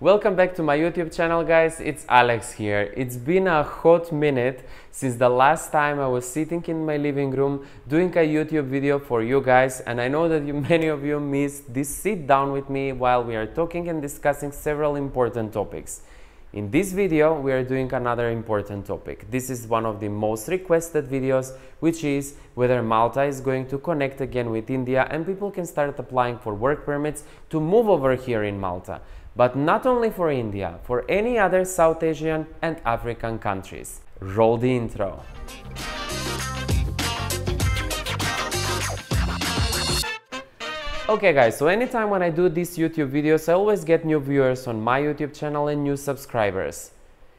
Welcome back to my YouTube channel guys, it's Alex here. It's been a hot minute since the last time I was sitting in my living room doing a YouTube video for you guys and I know that you, many of you missed this sit down with me while we are talking and discussing several important topics. In this video, we are doing another important topic. This is one of the most requested videos, which is whether Malta is going to connect again with India and people can start applying for work permits to move over here in Malta but not only for India, for any other South Asian and African countries. Roll the intro! Okay guys, so anytime when I do these YouTube videos, I always get new viewers on my YouTube channel and new subscribers.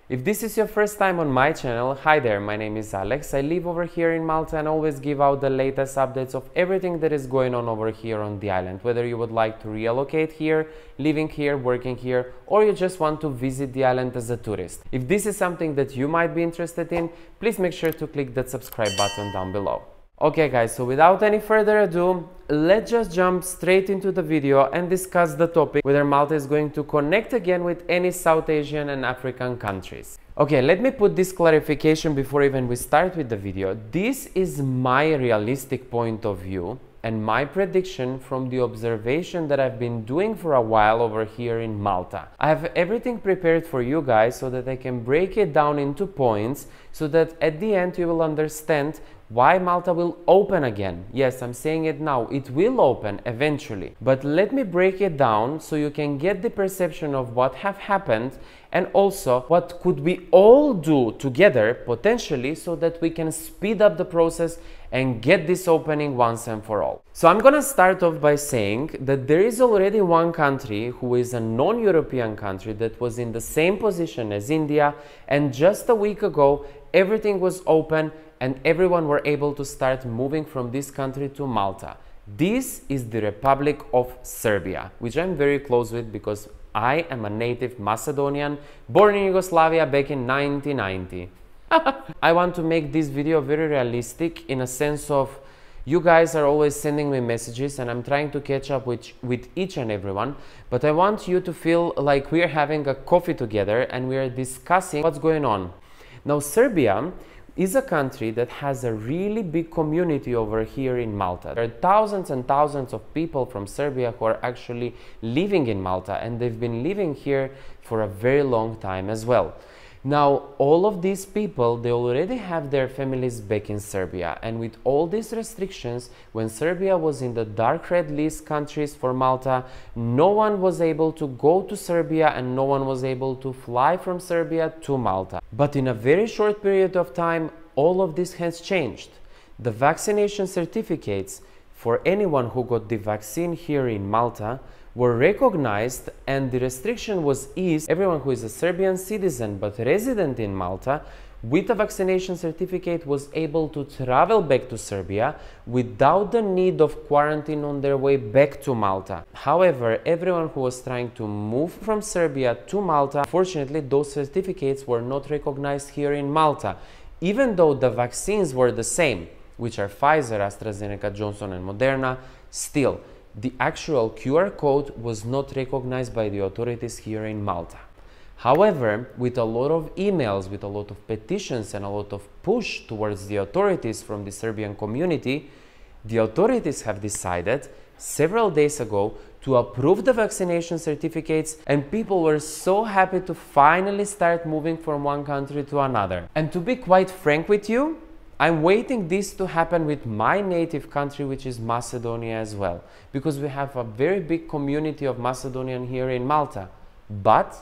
If this is your first time on my channel, hi there, my name is Alex, I live over here in Malta and always give out the latest updates of everything that is going on over here on the island, whether you would like to relocate here, living here, working here, or you just want to visit the island as a tourist. If this is something that you might be interested in, please make sure to click that subscribe button down below. Okay guys, so without any further ado, let's just jump straight into the video and discuss the topic whether Malta is going to connect again with any South Asian and African countries. Okay, let me put this clarification before even we start with the video. This is my realistic point of view and my prediction from the observation that I've been doing for a while over here in Malta. I have everything prepared for you guys so that I can break it down into points so that at the end you will understand why Malta will open again. Yes, I'm saying it now, it will open eventually. But let me break it down so you can get the perception of what have happened and also what could we all do together potentially so that we can speed up the process and get this opening once and for all. So I'm gonna start off by saying that there is already one country who is a non-European country that was in the same position as India and just a week ago everything was open and everyone were able to start moving from this country to Malta. This is the Republic of Serbia, which I'm very close with because I am a native Macedonian, born in Yugoslavia back in 1990. I want to make this video very realistic in a sense of you guys are always sending me messages and I'm trying to catch up with, with each and everyone, but I want you to feel like we're having a coffee together and we're discussing what's going on. Now, Serbia is a country that has a really big community over here in Malta. There are thousands and thousands of people from Serbia who are actually living in Malta and they've been living here for a very long time as well. Now, all of these people, they already have their families back in Serbia. And with all these restrictions, when Serbia was in the dark red list countries for Malta, no one was able to go to Serbia and no one was able to fly from Serbia to Malta. But in a very short period of time, all of this has changed. The vaccination certificates for anyone who got the vaccine here in Malta were recognized and the restriction was eased. Everyone who is a Serbian citizen but resident in Malta with a vaccination certificate was able to travel back to Serbia without the need of quarantine on their way back to Malta. However, everyone who was trying to move from Serbia to Malta, fortunately those certificates were not recognized here in Malta, even though the vaccines were the same, which are Pfizer, AstraZeneca, Johnson and Moderna, still the actual QR code was not recognized by the authorities here in Malta. However, with a lot of emails, with a lot of petitions and a lot of push towards the authorities from the Serbian community, the authorities have decided several days ago to approve the vaccination certificates and people were so happy to finally start moving from one country to another. And to be quite frank with you, I'm waiting this to happen with my native country, which is Macedonia as well, because we have a very big community of Macedonian here in Malta. But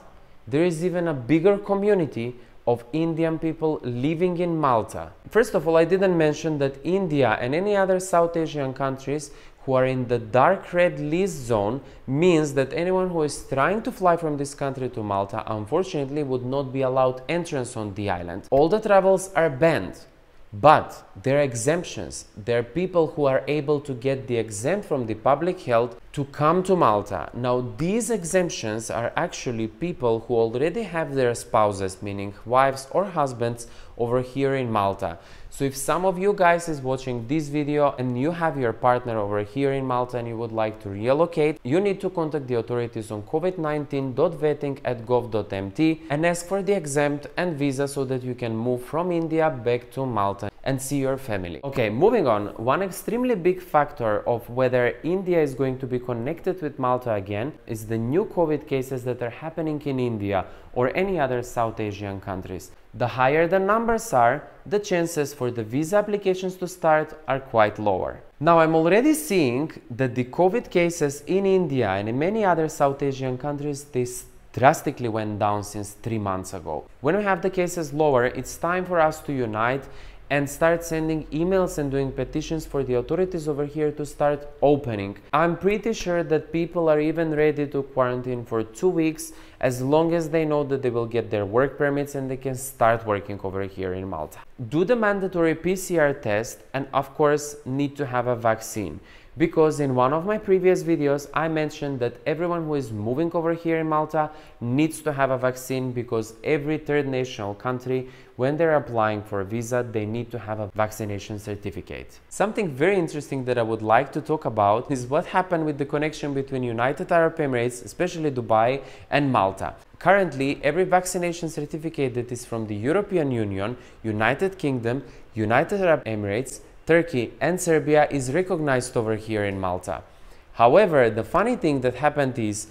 there is even a bigger community of Indian people living in Malta. First of all, I didn't mention that India and any other South Asian countries who are in the dark red list zone means that anyone who is trying to fly from this country to Malta unfortunately would not be allowed entrance on the island. All the travels are banned but there are exemptions. There are people who are able to get the exempt from the public health to come to Malta. Now, these exemptions are actually people who already have their spouses, meaning wives or husbands, over here in Malta. So if some of you guys is watching this video and you have your partner over here in Malta and you would like to relocate, you need to contact the authorities on covid19.vetting at gov.mt and ask for the exempt and visa so that you can move from India back to Malta and see your family. Okay, moving on. One extremely big factor of whether India is going to be connected with Malta again is the new COVID cases that are happening in India or any other South Asian countries. The higher the numbers are, the chances for the visa applications to start are quite lower. Now I'm already seeing that the COVID cases in India and in many other South Asian countries, they drastically went down since three months ago. When we have the cases lower, it's time for us to unite and start sending emails and doing petitions for the authorities over here to start opening. I'm pretty sure that people are even ready to quarantine for two weeks as long as they know that they will get their work permits and they can start working over here in Malta. Do the mandatory PCR test and of course need to have a vaccine because in one of my previous videos I mentioned that everyone who is moving over here in Malta needs to have a vaccine because every third national country when they're applying for a visa they need to have a vaccination certificate. Something very interesting that I would like to talk about is what happened with the connection between United Arab Emirates, especially Dubai and Malta. Currently, every vaccination certificate that is from the European Union, United Kingdom, United Arab Emirates Turkey and Serbia is recognized over here in Malta. However, the funny thing that happened is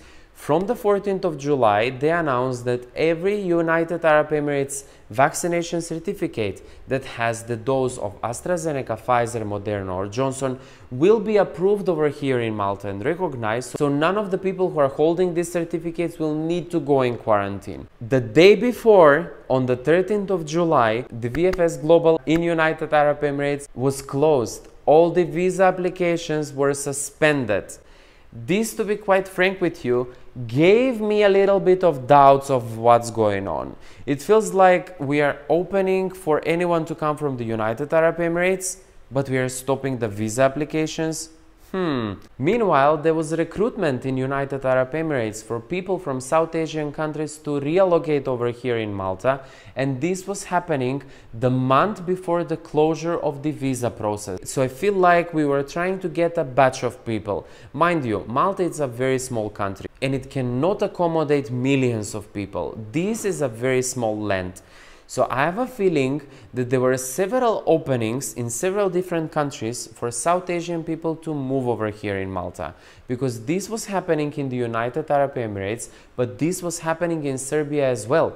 from the 14th of July, they announced that every United Arab Emirates vaccination certificate that has the dose of AstraZeneca, Pfizer, Moderna or Johnson will be approved over here in Malta and recognized, so none of the people who are holding these certificates will need to go in quarantine. The day before, on the 13th of July, the VFS Global in United Arab Emirates was closed. All the visa applications were suspended this, to be quite frank with you, gave me a little bit of doubts of what's going on. It feels like we are opening for anyone to come from the United Arab Emirates, but we are stopping the visa applications Hmm. Meanwhile, there was recruitment in United Arab Emirates for people from South Asian countries to relocate over here in Malta, and this was happening the month before the closure of the visa process. So I feel like we were trying to get a batch of people. Mind you, Malta is a very small country and it cannot accommodate millions of people. This is a very small land. So I have a feeling that there were several openings in several different countries for South Asian people to move over here in Malta because this was happening in the United Arab Emirates, but this was happening in Serbia as well.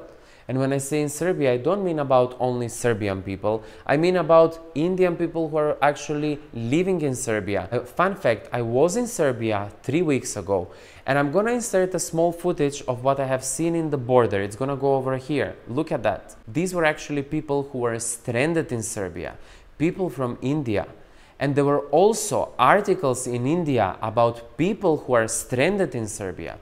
And when I say in Serbia, I don't mean about only Serbian people. I mean about Indian people who are actually living in Serbia. A fun fact, I was in Serbia three weeks ago and I'm gonna insert a small footage of what I have seen in the border. It's gonna go over here. Look at that. These were actually people who were stranded in Serbia, people from India. And there were also articles in India about people who are stranded in Serbia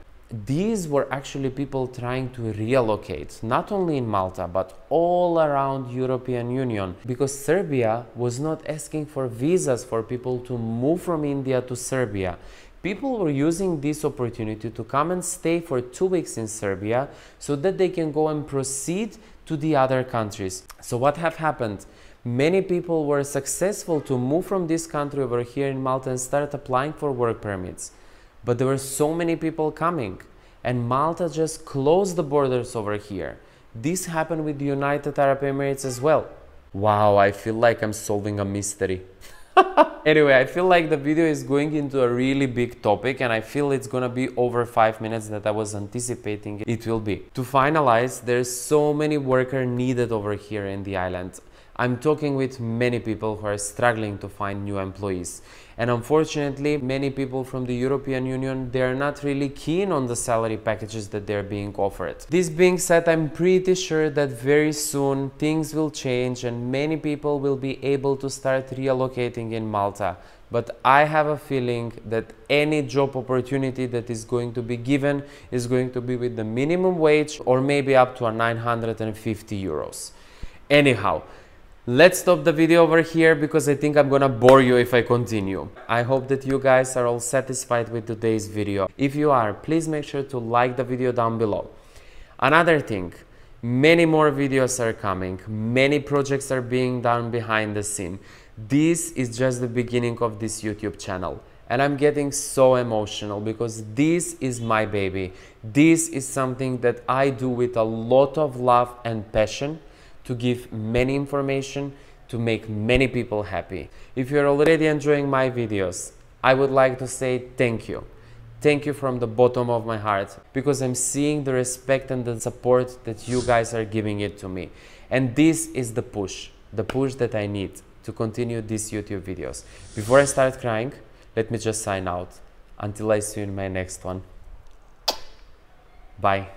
these were actually people trying to relocate, not only in Malta, but all around European Union, because Serbia was not asking for visas for people to move from India to Serbia. People were using this opportunity to come and stay for two weeks in Serbia so that they can go and proceed to the other countries. So what have happened? Many people were successful to move from this country over here in Malta and start applying for work permits. But there were so many people coming, and Malta just closed the borders over here. This happened with the United Arab Emirates as well. Wow, I feel like I'm solving a mystery. anyway, I feel like the video is going into a really big topic and I feel it's gonna be over five minutes that I was anticipating it will be. To finalize, there's so many worker needed over here in the island. I'm talking with many people who are struggling to find new employees. And unfortunately, many people from the European Union, they're not really keen on the salary packages that they're being offered. This being said, I'm pretty sure that very soon things will change and many people will be able to start reallocating in Malta. But I have a feeling that any job opportunity that is going to be given is going to be with the minimum wage or maybe up to a 950 euros. Anyhow, Let's stop the video over here because I think I'm gonna bore you if I continue. I hope that you guys are all satisfied with today's video. If you are, please make sure to like the video down below. Another thing, many more videos are coming, many projects are being done behind the scene. This is just the beginning of this YouTube channel and I'm getting so emotional because this is my baby. This is something that I do with a lot of love and passion to give many information to make many people happy. If you're already enjoying my videos, I would like to say thank you. Thank you from the bottom of my heart because I'm seeing the respect and the support that you guys are giving it to me. And this is the push, the push that I need to continue these YouTube videos. Before I start crying, let me just sign out. Until I see you in my next one. Bye.